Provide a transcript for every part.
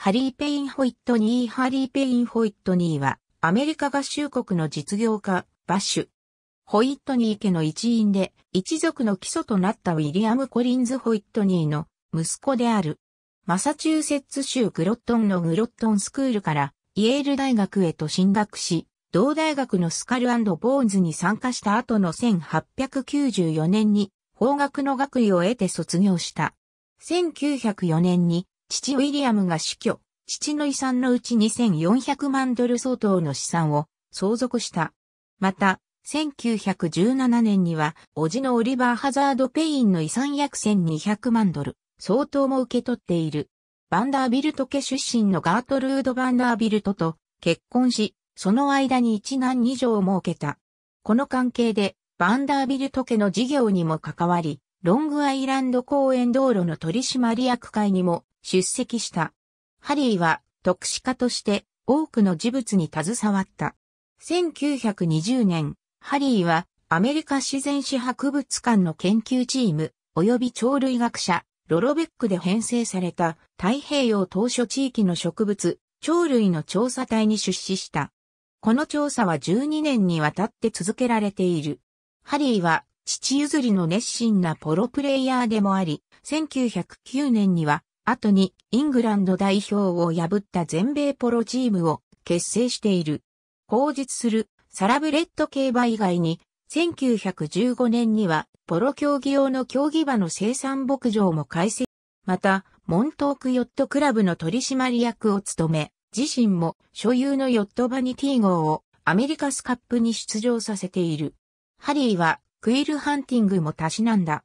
ハリー・ペイン・ホイットニー・ハリー・ペイン・ホイットニーは、アメリカ合衆国の実業家、バッシュ。ホイットニー家の一員で、一族の基礎となったウィリアム・コリンズ・ホイットニーの息子である。マサチューセッツ州グロットンのグロットンスクールから、イェール大学へと進学し、同大学のスカルボーンズに参加した後の1894年に、法学の学位を得て卒業した。1904年に父ウィリアムが死去、父の遺産のうち2400万ドル相当の資産を相続した。また、1917年には、叔父のオリバー・ハザード・ペインの遺産約1200万ドル、相当も受け取っている。バンダービルト家出身のガートルード・バンダービルトと結婚し、その間に一男二女を設けた。この関係で、バンダービルト家の事業にも関わり、ロングアイランド公園道路の取締役会にも出席した。ハリーは特殊家として多くの事物に携わった。1920年、ハリーはアメリカ自然史博物館の研究チーム及び鳥類学者ロロベックで編成された太平洋島嶼地域の植物、鳥類の調査隊に出資した。この調査は12年にわたって続けられている。ハリーは父譲りの熱心なポロプレイヤーでもあり、1909年には、後にイングランド代表を破った全米ポロチームを結成している。後述するサラブレッド競馬以外に、1915年にはポロ競技用の競技場の生産牧場も開設。また、モントークヨットクラブの取締役を務め、自身も所有のヨットバニティ号をアメリカスカップに出場させている。ハリーはクイルハンティングもたしなんだ。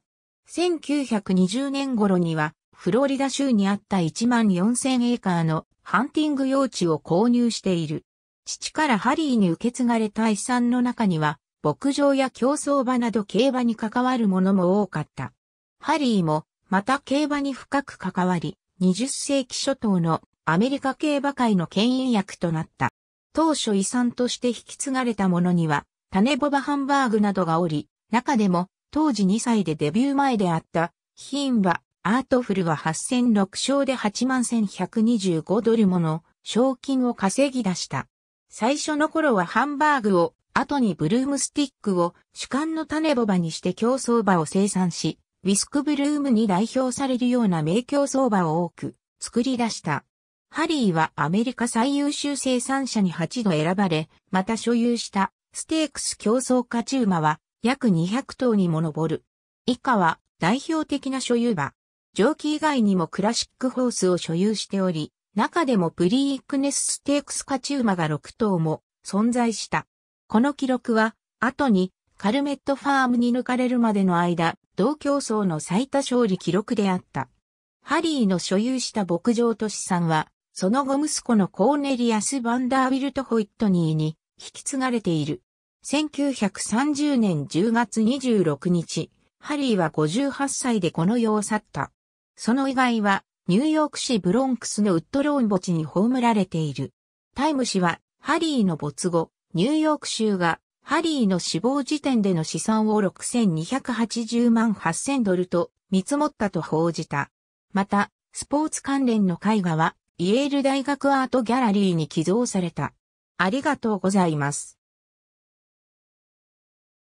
1920年頃には、フロリダ州にあった1万4000エーカーのハンティング用地を購入している。父からハリーに受け継がれた遺産の中には、牧場や競争場など競馬に関わるものも多かった。ハリーも、また競馬に深く関わり、20世紀初頭のアメリカ競馬界の牽引役となった。当初遺産として引き継がれたものには、種ボバハンバーグなどがおり、中でも、当時2歳でデビュー前であった、ヒーンは、アートフルは8 0 6勝で81,125ドルもの賞金を稼ぎ出した。最初の頃はハンバーグを、後にブルームスティックを主観の種ボバにして競争馬を生産し、ウィスクブルームに代表されるような名競争馬を多く作り出した。ハリーはアメリカ最優秀生産者に8度選ばれ、また所有したステークス競争勝ち馬は約200頭にも上る。以下は代表的な所有馬。蒸気以外にもクラシックホースを所有しており、中でもプリークネスステークス勝ち馬が6頭も存在した。この記録は、後にカルメットファームに抜かれるまでの間、同競争の最多勝利記録であった。ハリーの所有した牧場と資産は、その後息子のコーネリアス・バンダービルト・ホイットニーに引き継がれている。1930年10月26日、ハリーは58歳でこの世を去った。その遺骸は、ニューヨーク市ブロンクスのウッドローン墓地に葬られている。タイム氏は、ハリーの没後、ニューヨーク州が、ハリーの死亡時点での資産を6280万8000ドルと見積もったと報じた。また、スポーツ関連の絵画は、イエール大学アートギャラリーに寄贈された。ありがとうございます。